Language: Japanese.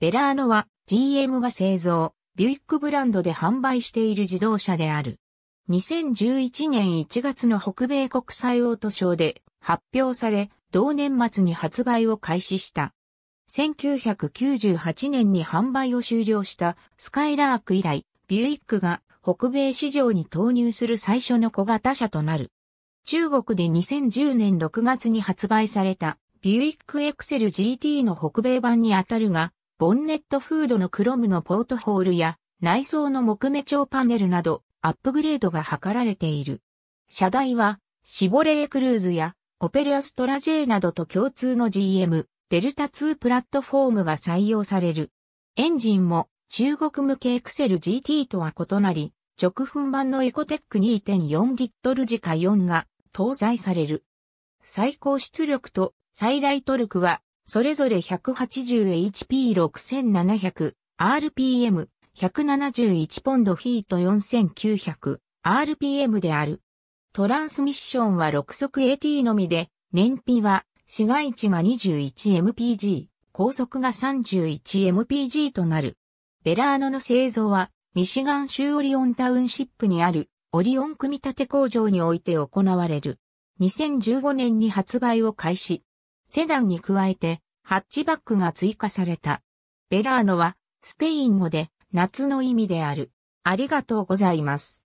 ベラーノは GM が製造、ビュイックブランドで販売している自動車である。2011年1月の北米国際オートショーで発表され、同年末に発売を開始した。1998年に販売を終了したスカイラーク以来、ビュイックが北米市場に投入する最初の小型車となる。中国で2010年6月に発売されたビュイックエクセル GT の北米版にあたるが、ボンネットフードのクロムのポートホールや内装の木目調パネルなどアップグレードが図られている。車台はシボレークルーズやオペアストラジェなどと共通の GM、デルタ2プラットフォームが採用される。エンジンも中国向けエクセル GT とは異なり、直噴版のエコテック2.4リットル時価4が搭載される。最高出力と最大トルクはそれぞれ 180HP6700、RPM、171ポンドフィート4900、RPM である。トランスミッションは6速 AT のみで、燃費は市街地が 21mpg、高速が 31mpg となる。ベラーノの製造は、ミシガン州オリオンタウンシップにあるオリオン組み立て工場において行われる。2015年に発売を開始。セダンに加えて、ハッチバックが追加された。ベラーノは、スペイン語で、夏の意味である。ありがとうございます。